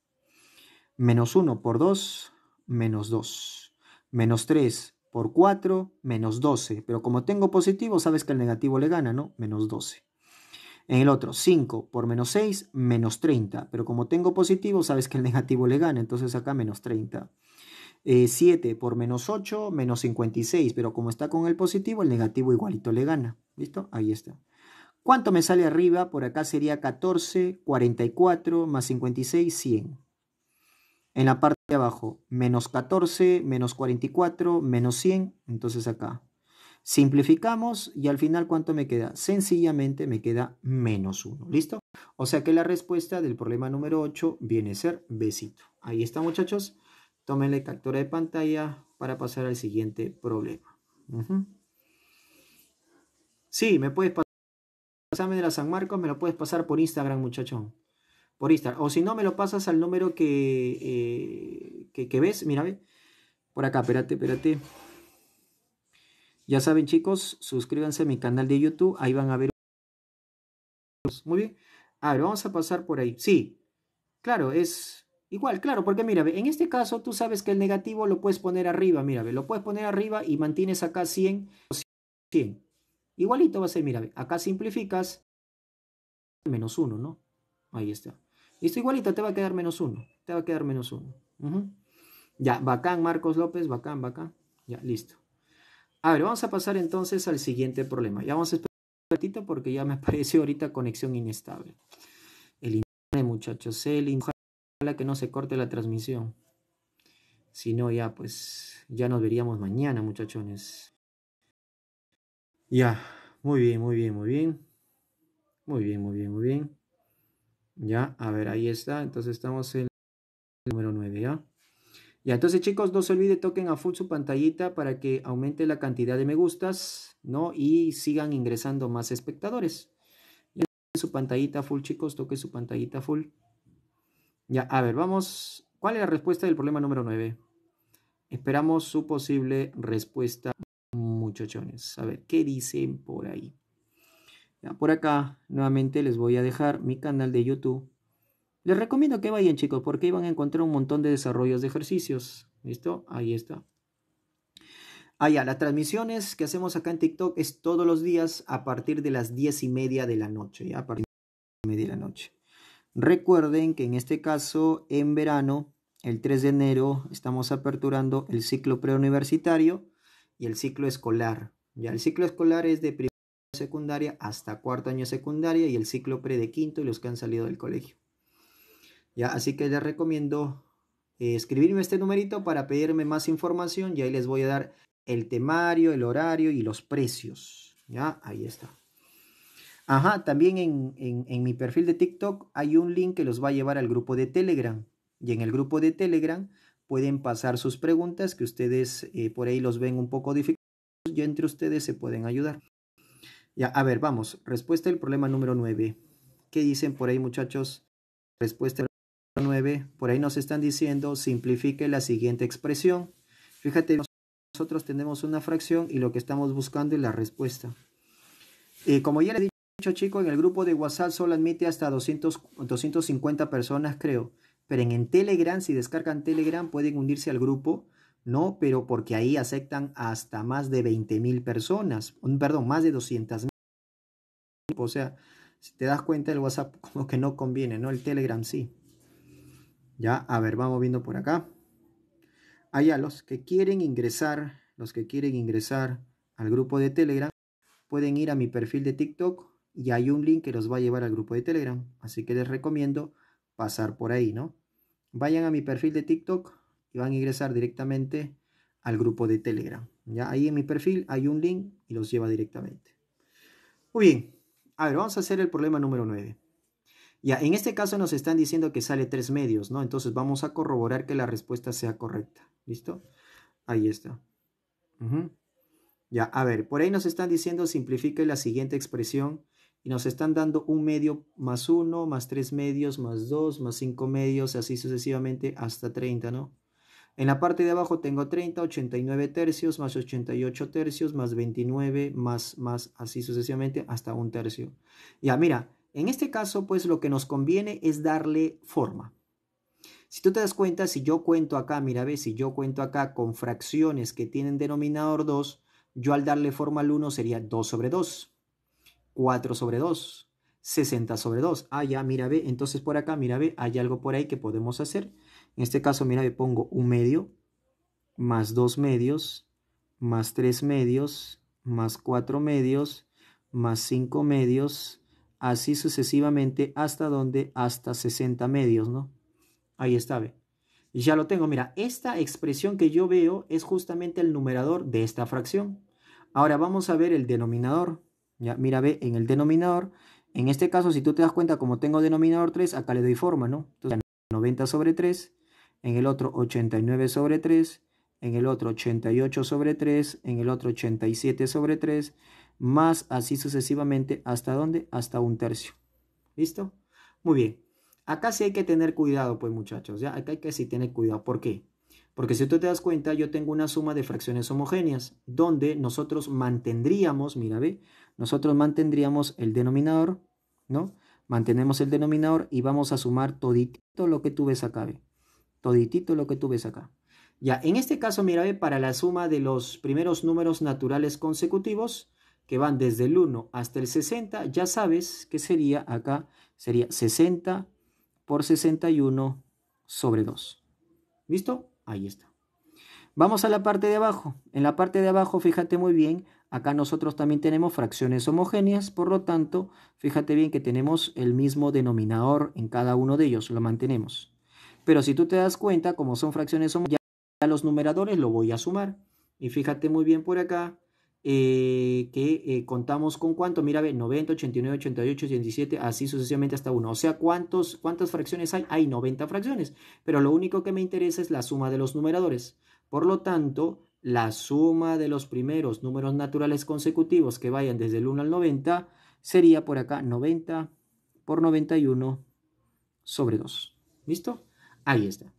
menos 1 por 2, menos 2. Menos 3 por 4, menos 12. Pero como tengo positivo, sabes que el negativo le gana, ¿no? Menos 12. En el otro, 5 por menos 6, menos 30. Pero como tengo positivo, sabes que el negativo le gana, entonces acá menos 30. 7 eh, por menos 8, menos 56. Pero como está con el positivo, el negativo igualito le gana. ¿Listo? Ahí está. ¿Cuánto me sale arriba? Por acá sería 14, 44, más 56, 100. En la parte de abajo, menos 14, menos 44, menos 100, entonces acá. Simplificamos y al final ¿cuánto me queda? Sencillamente me queda menos 1, ¿listo? O sea que la respuesta del problema número 8 viene a ser besito. Ahí está muchachos, la captura de pantalla para pasar al siguiente problema. Sí, me puedes pasar examen de la San Marcos me lo puedes pasar por Instagram, muchachón. Por Instagram. O si no, me lo pasas al número eh, que, que, ves. Mira, ve. Por acá, espérate, espérate. Ya saben, chicos, suscríbanse a mi canal de YouTube. Ahí van a ver. Muy bien. A ver, vamos a pasar por ahí. Sí, claro, es igual, claro, porque mira, en este caso tú sabes que el negativo lo puedes poner arriba, mira, lo puedes poner arriba y mantienes acá 100 100. Igualito va a ser, mira, acá simplificas menos uno, ¿no? Ahí está. Listo, igualito te va a quedar menos uno, Te va a quedar menos uno. Ya, bacán, Marcos López, bacán, bacán. Ya, listo. A ver, vamos a pasar entonces al siguiente problema. Ya vamos a esperar un ratito porque ya me apareció ahorita conexión inestable. El internet, muchachos, el Ojalá que no se corte la transmisión. Si no, ya pues ya nos veríamos mañana, muchachones. Ya, muy bien, muy bien, muy bien. Muy bien, muy bien, muy bien. Ya, a ver, ahí está. Entonces estamos en el número 9, ¿ya? Ya, entonces chicos, no se olvide, toquen a full su pantallita para que aumente la cantidad de me gustas, ¿no? Y sigan ingresando más espectadores. Ya, su pantallita full, chicos, toquen su pantallita full. Ya, a ver, vamos. ¿Cuál es la respuesta del problema número 9? Esperamos su posible respuesta muchachones. A ver, ¿qué dicen por ahí? por acá, nuevamente les voy a dejar mi canal de YouTube. Les recomiendo que vayan, chicos, porque ahí van a encontrar un montón de desarrollos de ejercicios. ¿Listo? Ahí está. Ah, ya, las transmisiones que hacemos acá en TikTok es todos los días a partir de las diez y media de la noche. A partir de las y media de la noche. Recuerden que en este caso, en verano, el 3 de enero, estamos aperturando el ciclo preuniversitario y el ciclo escolar. Ya el ciclo escolar es de primaria secundaria hasta cuarto año secundaria y el ciclo pre de quinto y los que han salido del colegio. Ya, así que les recomiendo eh, escribirme este numerito para pedirme más información y ahí les voy a dar el temario, el horario y los precios. Ya, ahí está. Ajá, también en, en, mi perfil de TikTok hay un link que los va a llevar al grupo de Telegram. Y en el grupo de Telegram pueden pasar sus preguntas, que ustedes eh, por ahí los ven un poco difíciles, y entre ustedes se pueden ayudar. Ya, a ver, vamos, respuesta del problema número 9. ¿Qué dicen por ahí muchachos? Respuesta del número 9, por ahí nos están diciendo, simplifique la siguiente expresión. Fíjate, nosotros tenemos una fracción y lo que estamos buscando es la respuesta. Eh, como ya les he dicho, chicos, en el grupo de WhatsApp solo admite hasta 200, 250 personas, creo. Pero en, Telegram, si descargan Telegram, pueden unirse al grupo, ¿no? Pero porque ahí aceptan hasta más de 20.000 mil personas, perdón, más de 200.000. mil. O sea, si te das cuenta, el WhatsApp como que no conviene, ¿no? El Telegram sí. Ya, a ver, vamos viendo por acá. Allá, los que quieren ingresar, los que quieren ingresar al grupo de Telegram, pueden ir a mi perfil de TikTok y hay un link que los va a llevar al grupo de Telegram. Así que les recomiendo pasar por ahí, ¿no? vayan a mi perfil de TikTok y van a ingresar directamente al grupo de Telegram. Ya ahí en mi perfil hay un link y los lleva directamente. Muy bien, a ver, vamos a hacer el problema número 9. Ya, en este caso nos están diciendo que sale tres medios, ¿no? Entonces vamos a corroborar que la respuesta sea correcta. ¿Listo? Ahí está. Ya, a ver, por ahí nos están diciendo simplifique la siguiente expresión y nos están dando un medio más uno, más tres medios, más dos, más cinco medios, así sucesivamente hasta 30, ¿no? En la parte de abajo tengo 30, 89 tercios, más 88 tercios, más 29, más, más, así sucesivamente hasta un tercio. Ya, mira, en este caso, pues lo que nos conviene es darle forma. Si tú te das cuenta, si yo cuento acá, mira, ve, si yo cuento acá con fracciones que tienen denominador 2, yo al darle forma al 1 sería 2 sobre 2. 4 sobre 2, 60 sobre 2. Ah, ya, mira, ve, entonces por acá, mira, ve, hay algo por ahí que podemos hacer. En este caso, mira, ve, pongo un medio, más 2 medios, más 3 medios, más 4 medios, más 5 medios, así sucesivamente hasta donde, hasta 60 medios, ¿no? Ahí está, ve. Ya lo tengo, mira, esta expresión que yo veo es justamente el numerador de esta fracción. Ahora vamos a ver el denominador. Ya, mira, ve, en el denominador, en este caso, si tú te das cuenta, como tengo denominador 3, acá le doy forma, ¿no? Entonces, 90 sobre 3, en el otro 89 sobre 3, en el otro 88 sobre 3, en el otro 87 sobre 3, más así sucesivamente, ¿hasta dónde? Hasta un tercio. ¿Listo? Muy bien. Acá sí hay que tener cuidado, pues muchachos, ¿ya? Acá hay que sí tener cuidado. ¿Por qué? Porque si tú te das cuenta, yo tengo una suma de fracciones homogéneas, donde nosotros mantendríamos, mira, ve, nosotros mantendríamos el denominador, ¿no? Mantenemos el denominador y vamos a sumar toditito lo que tú ves acá, ¿ve? Toditito lo que tú ves acá. Ya, en este caso, mira, ¿ve? para la suma de los primeros números naturales consecutivos, que van desde el 1 hasta el 60, ya sabes que sería acá, sería 60 por 61 sobre 2. ¿Listo? Ahí está. Vamos a la parte de abajo. En la parte de abajo, fíjate muy bien, Acá nosotros también tenemos fracciones homogéneas, por lo tanto, fíjate bien que tenemos el mismo denominador en cada uno de ellos, lo mantenemos. Pero si tú te das cuenta, como son fracciones homogéneas, ya los numeradores lo voy a sumar. Y fíjate muy bien por acá eh, que eh, contamos con cuánto, mira, ve, 90, 89, 88, 87, así sucesivamente hasta 1. O sea, ¿cuántos, ¿cuántas fracciones hay? Hay 90 fracciones, pero lo único que me interesa es la suma de los numeradores. Por lo tanto, la suma de los primeros números naturales consecutivos que vayan desde el 1 al 90 sería por acá 90 por 91 sobre 2. ¿Listo? Ahí está.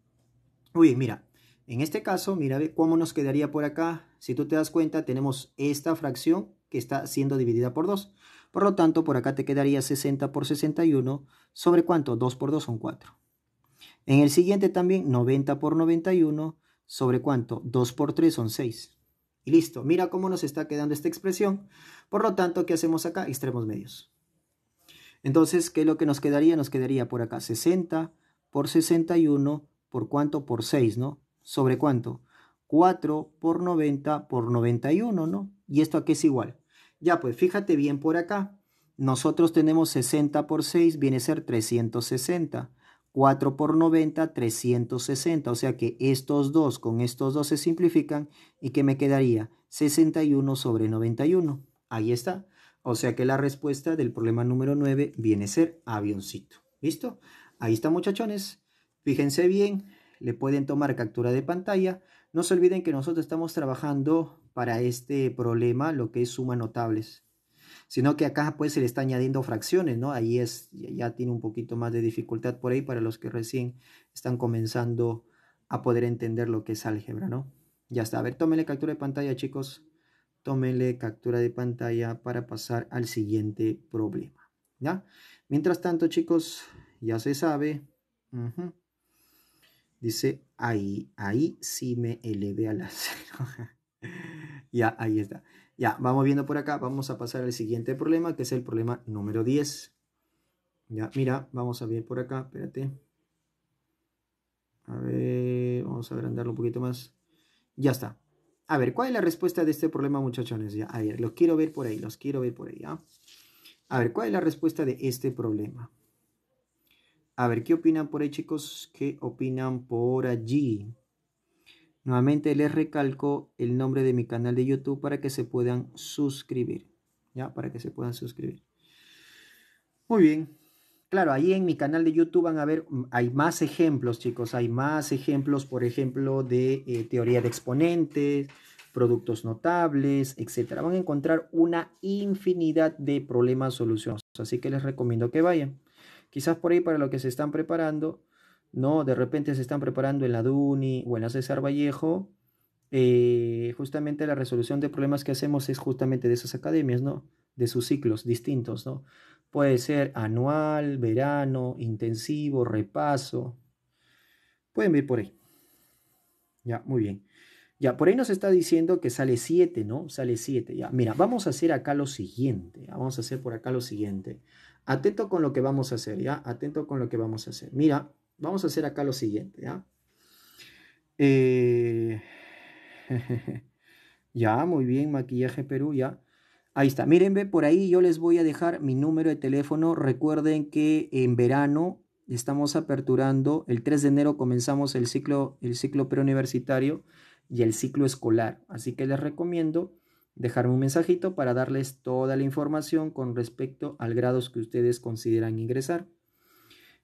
Muy bien, mira. En este caso, mira cómo nos quedaría por acá. Si tú te das cuenta, tenemos esta fracción que está siendo dividida por 2. Por lo tanto, por acá te quedaría 60 por 61. ¿Sobre cuánto? 2 por 2 son 4. En el siguiente también 90 por 91 sobre cuánto? 2 por 3 son 6. Y listo, mira cómo nos está quedando esta expresión. Por lo tanto, ¿qué hacemos acá? Extremos medios. Entonces, ¿qué es lo que nos quedaría? Nos quedaría por acá 60 por 61 por cuánto? Por 6, ¿no? ¿Sobre cuánto? 4 por 90 por 91, ¿no? ¿Y esto aquí es igual? Ya, pues fíjate bien por acá. Nosotros tenemos 60 por 6, viene a ser 360. 4 por 90, 360. O sea que estos dos con estos dos se simplifican y que me quedaría 61 sobre 91. Ahí está. O sea que la respuesta del problema número 9 viene a ser avioncito. ¿Listo? Ahí está muchachones. Fíjense bien, le pueden tomar captura de pantalla. No se olviden que nosotros estamos trabajando para este problema lo que es suma notables sino que acá pues se le está añadiendo fracciones, ¿no? Ahí es, ya tiene un poquito más de dificultad por ahí para los que recién están comenzando a poder entender lo que es álgebra, ¿no? Ya está, a ver, tómenle captura de pantalla, chicos, tómenle captura de pantalla para pasar al siguiente problema, ¿ya? Mientras tanto, chicos, ya se sabe, dice, ahí, ahí sí me elevé a la cero, ya, ahí está. Ya, vamos viendo por acá. Vamos a pasar al siguiente problema, que es el problema número 10. Ya, mira, vamos a ver por acá. Espérate. A ver, vamos a agrandarlo un poquito más. Ya está. A ver, ¿cuál es la respuesta de este problema, muchachones? Ya, a ver, los quiero ver por ahí, los quiero ver por ahí, ¿ah? A ver, ¿cuál es la respuesta de este problema? A ver, ¿qué opinan por ahí, chicos? ¿Qué opinan por allí? Nuevamente les recalco el nombre de mi canal de YouTube para que se puedan suscribir. ¿Ya? Para que se puedan suscribir. Muy bien. Claro, ahí en mi canal de YouTube van a ver, mm, hay más ejemplos, chicos. Hay más ejemplos, por ejemplo, de eh, teoría de exponentes, productos notables, etc. Van a encontrar una infinidad de problemas soluciones, Así que les recomiendo que vayan. Quizás por ahí para lo que se están preparando ¿no? De repente se están preparando en la DUNI o en la César Vallejo. Eh, justamente la resolución de problemas que hacemos es justamente de esas academias, ¿no? De sus ciclos distintos, ¿no? Puede ser anual, verano, intensivo, repaso. Pueden ver por ahí. Ya, muy bien. Ya, por ahí nos está diciendo que sale 7, ¿no? Sale 7. Ya, mira, vamos a hacer acá lo siguiente. vamos a hacer por acá lo siguiente. Atento con lo que vamos a hacer, ¿ya? Atento con lo que vamos a hacer. Mira, Vamos a hacer acá lo siguiente, ¿ya? Eh, ya, muy bien, Maquillaje Perú, ya. Ahí está. Miren, por ahí yo les voy a dejar mi número de teléfono. Recuerden que en verano estamos aperturando, el 3 de enero comenzamos el ciclo, el ciclo preuniversitario y el ciclo escolar. Así que les recomiendo dejarme un mensajito para darles toda la información con respecto al grado que ustedes consideran ingresar.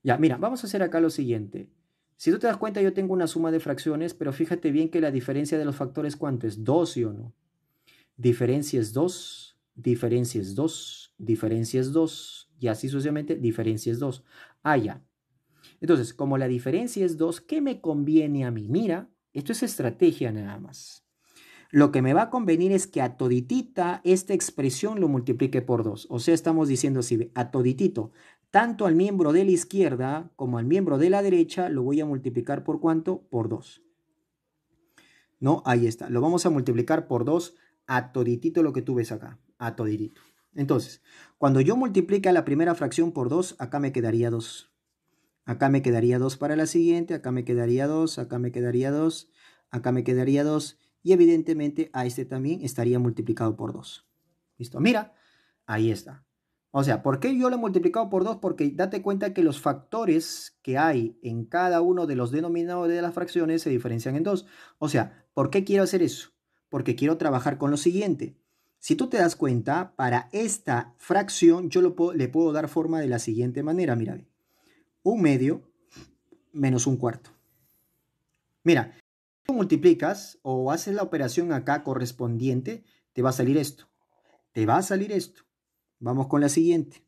Ya, mira, vamos a hacer acá lo siguiente. Si tú te das cuenta, yo tengo una suma de fracciones, pero fíjate bien que la diferencia de los factores, ¿cuánto es? 2, ¿sí o no? Diferencia es 2, diferencia es 2, diferencia es 2, y así sucesivamente, diferencia es 2. Ah, ya. Entonces, como la diferencia es 2, ¿qué me conviene a mí? Mira, esto es estrategia nada más. Lo que me va a convenir es que a toditita esta expresión lo multiplique por 2. O sea, estamos diciendo así, a toditito, tanto al miembro de la izquierda como al miembro de la derecha lo voy a multiplicar por cuánto? Por 2. ¿No? Ahí está. Lo vamos a multiplicar por 2 a toditito lo que tú ves acá. A toditito. Entonces, cuando yo multiplique la primera fracción por 2, acá me quedaría 2. Acá me quedaría 2 para la siguiente, acá me quedaría 2, acá me quedaría 2, acá me quedaría 2. Y evidentemente a este también estaría multiplicado por 2. ¿Listo? Mira, ahí está. O sea, ¿por qué yo lo he multiplicado por 2? Porque date cuenta que los factores que hay en cada uno de los denominadores de las fracciones se diferencian en 2. O sea, ¿por qué quiero hacer eso? Porque quiero trabajar con lo siguiente. Si tú te das cuenta, para esta fracción yo lo puedo, le puedo dar forma de la siguiente manera. Mira, un medio menos un cuarto. Mira, tú multiplicas o haces la operación acá correspondiente, te va a salir esto. Te va a salir esto Vamos con la siguiente.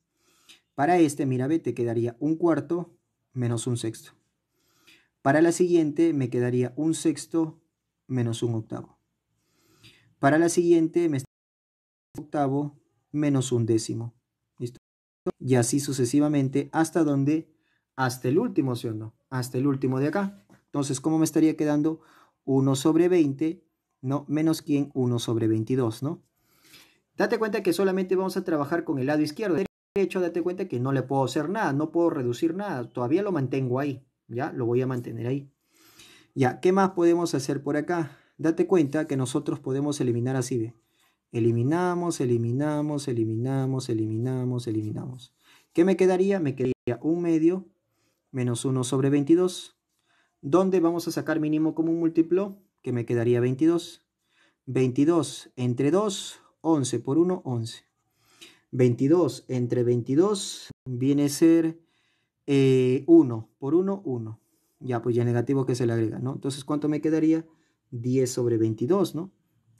Para este, mira, ve, te quedaría un cuarto menos un sexto. Para la siguiente me quedaría un sexto menos un octavo. Para la siguiente me un octavo menos un décimo. ¿Listo? Y así sucesivamente hasta dónde? hasta el último, ¿sí o no? Hasta el último de acá. Entonces, ¿cómo me estaría quedando? 1 sobre 20, ¿no? Menos quién, 1 sobre 22, ¿no? Date cuenta que solamente vamos a trabajar con el lado izquierdo. El derecho, date cuenta que no le puedo hacer nada, no puedo reducir nada. Todavía lo mantengo ahí, ¿ya? Lo voy a mantener ahí. Ya, ¿qué más podemos hacer por acá? Date cuenta que nosotros podemos eliminar así, ¿ve? Eliminamos, eliminamos, eliminamos, eliminamos, eliminamos. ¿Qué me quedaría? Me quedaría un medio menos 1 sobre 22. ¿Dónde vamos a sacar mínimo como múltiplo? Que me quedaría 22. 22 entre 2, 11 por 1, 11. 22 entre 22 viene a ser 1 eh, por 1, 1. Ya, pues ya negativo que se le agrega, ¿no? Entonces, ¿cuánto me quedaría? 10 sobre 22, ¿no?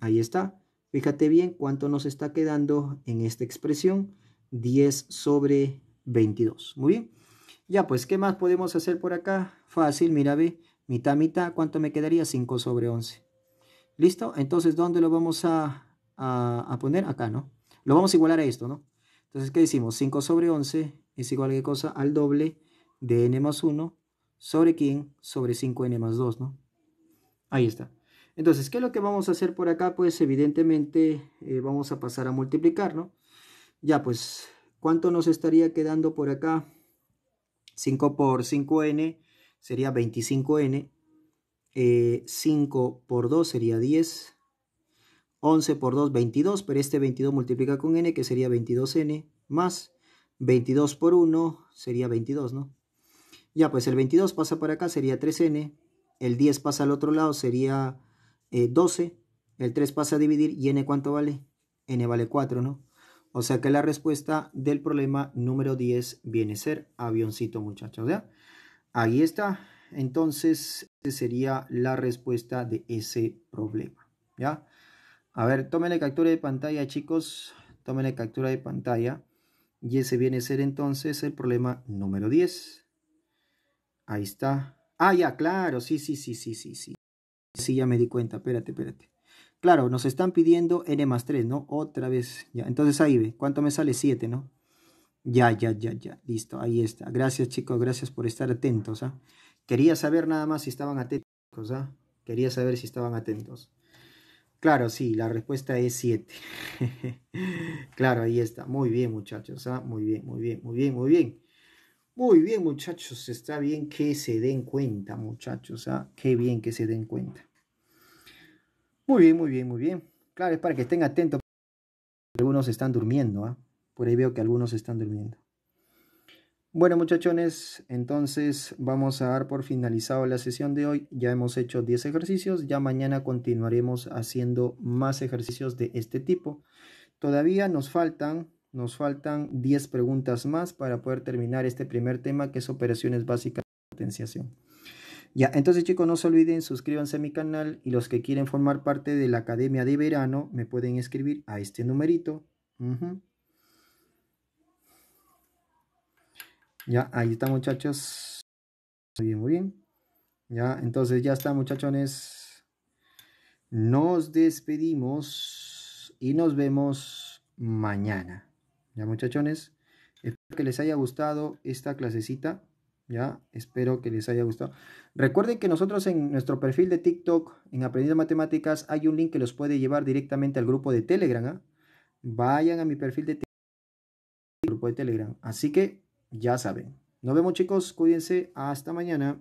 Ahí está. Fíjate bien cuánto nos está quedando en esta expresión. 10 sobre 22. Muy bien. Ya, pues, ¿qué más podemos hacer por acá? Fácil, mira, ve. Mitad, mitad. ¿Cuánto me quedaría? 5 sobre 11. ¿Listo? Entonces, ¿dónde lo vamos a a, poner acá, ¿no? Lo vamos a igualar a esto, ¿no? Entonces, ¿qué decimos? 5 sobre 11 es igual a qué cosa al doble de n más 1 sobre quién? Sobre 5n más 2, ¿no? Ahí está. Entonces, ¿qué es lo que vamos a hacer por acá? Pues evidentemente eh, vamos a pasar a multiplicar, ¿no? Ya, pues, ¿cuánto nos estaría quedando por acá? 5 por 5n sería 25n. 5 eh, por 2 sería 10. 11 por 2, 22, pero este 22 multiplica con n, que sería 22n, más 22 por 1 sería 22, ¿no? Ya, pues el 22 pasa para acá, sería 3n, el 10 pasa al otro lado, sería 12, eh, el 3 pasa a dividir, ¿y n cuánto vale? n vale 4, ¿no? O sea que la respuesta del problema número 10 viene a ser avioncito, muchachos, ¿ya? Ahí está. Entonces, esa este sería la respuesta de ese problema, ¿ya? A ver, tómenle captura de pantalla, chicos. Tómenle captura de pantalla. Y ese viene a ser entonces el problema número 10. Ahí está. Ah, ya, claro. Sí, sí, sí, sí, sí, sí. Sí, ya me di cuenta. Espérate, espérate. Claro, nos están pidiendo n más 3, ¿no? Otra vez. Ya, entonces ahí ve. ¿Cuánto me sale? 7, ¿no? Ya, ya, ya, ya. Listo, ahí está. Gracias, chicos. Gracias por estar atentos. ¿ah? Quería saber nada más si estaban atentos. ¿ah? Quería saber si estaban atentos. Claro, sí, la respuesta es 7. claro, ahí está. Muy bien, muchachos. ¿ah? Muy bien, muy bien, muy bien, muy bien. Muy bien, muchachos. Está bien que se den cuenta, muchachos. ¿ah? Qué bien que se den cuenta. Muy bien, muy bien, muy bien. Claro, es para que estén atentos. Algunos están durmiendo. ¿ah? Por ahí veo que algunos están durmiendo. Bueno muchachones, entonces vamos a dar por finalizado la sesión de hoy. Ya hemos hecho 10 ejercicios, ya mañana continuaremos haciendo más ejercicios de este tipo. Todavía nos faltan, nos faltan 10 preguntas más para poder terminar este primer tema que es operaciones básicas de potenciación. Ya, entonces chicos, no se olviden, suscríbanse a mi canal y los que quieren formar parte de la Academia de Verano me pueden escribir a este numerito. Ya, ahí está muchachos. Muy bien, muy bien. Ya, entonces ya está muchachones. Nos despedimos y nos vemos mañana. Ya muchachones, espero que les haya gustado esta clasecita. Ya, espero que les haya gustado. Recuerden que nosotros en nuestro perfil de TikTok, en Aprendiendo Matemáticas, hay un link que los puede llevar directamente al grupo de Telegram. ¿ah? Vayan a mi perfil de grupo de Telegram. Así que ya saben. Nos vemos chicos, cuídense, hasta mañana.